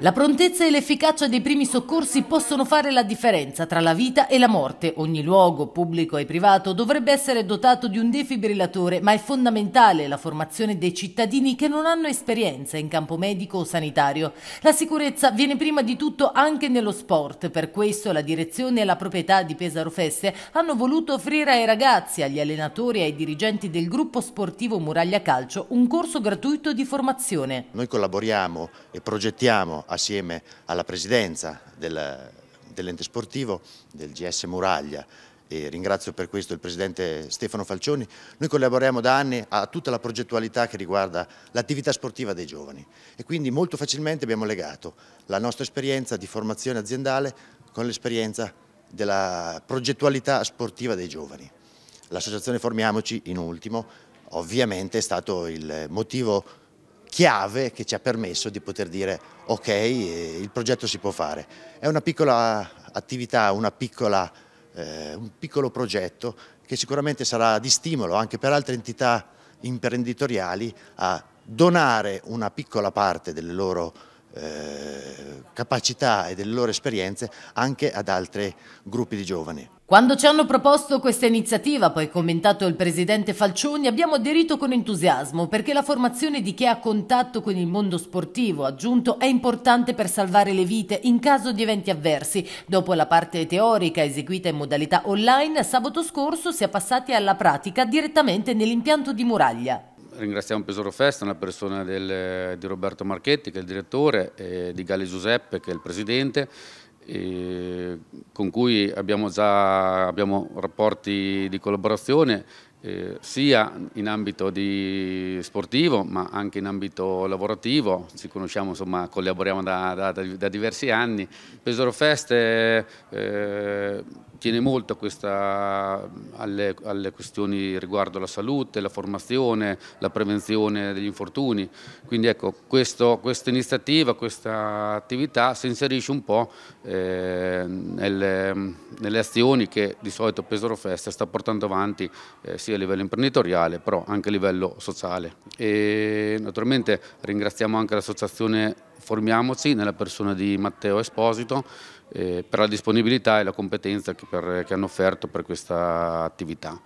La prontezza e l'efficacia dei primi soccorsi possono fare la differenza tra la vita e la morte. Ogni luogo, pubblico e privato, dovrebbe essere dotato di un defibrillatore, ma è fondamentale la formazione dei cittadini che non hanno esperienza in campo medico o sanitario. La sicurezza viene prima di tutto anche nello sport, per questo la direzione e la proprietà di Pesaro Feste hanno voluto offrire ai ragazzi, agli allenatori e ai dirigenti del gruppo sportivo Muraglia Calcio un corso gratuito di formazione. Noi collaboriamo e progettiamo assieme alla presidenza del, dell'ente sportivo, del GS Muraglia, e ringrazio per questo il Presidente Stefano Falcioni, noi collaboriamo da anni a tutta la progettualità che riguarda l'attività sportiva dei giovani e quindi molto facilmente abbiamo legato la nostra esperienza di formazione aziendale con l'esperienza della progettualità sportiva dei giovani. L'associazione Formiamoci, in ultimo, ovviamente è stato il motivo chiave che ci ha permesso di poter dire ok, eh, il progetto si può fare. È una piccola attività, una piccola, eh, un piccolo progetto che sicuramente sarà di stimolo anche per altre entità imprenditoriali a donare una piccola parte delle loro eh, capacità e delle loro esperienze anche ad altri gruppi di giovani. Quando ci hanno proposto questa iniziativa, poi commentato il presidente Falcioni, abbiamo aderito con entusiasmo perché la formazione di chi ha contatto con il mondo sportivo aggiunto è importante per salvare le vite in caso di eventi avversi. Dopo la parte teorica eseguita in modalità online, sabato scorso si è passati alla pratica direttamente nell'impianto di Muraglia ringraziamo Pesaro Festa una persona del, di Roberto Marchetti che è il direttore e di Galli Giuseppe che è il presidente con cui abbiamo già abbiamo rapporti di collaborazione eh, sia in ambito sportivo ma anche in ambito lavorativo, ci conosciamo, insomma, collaboriamo da, da, da diversi anni. Pesaro Fest eh, tiene molto questa, alle, alle, questioni riguardo la salute, la formazione, la prevenzione degli infortuni. Quindi ecco, questo, questa iniziativa, questa attività si inserisce un po' eh, nelle, nelle, azioni che di solito Pesaro Festa sta portando avanti eh, sia a livello imprenditoriale però anche a livello sociale. E naturalmente ringraziamo anche l'associazione Formiamoci nella persona di Matteo Esposito eh, per la disponibilità e la competenza che, per, che hanno offerto per questa attività.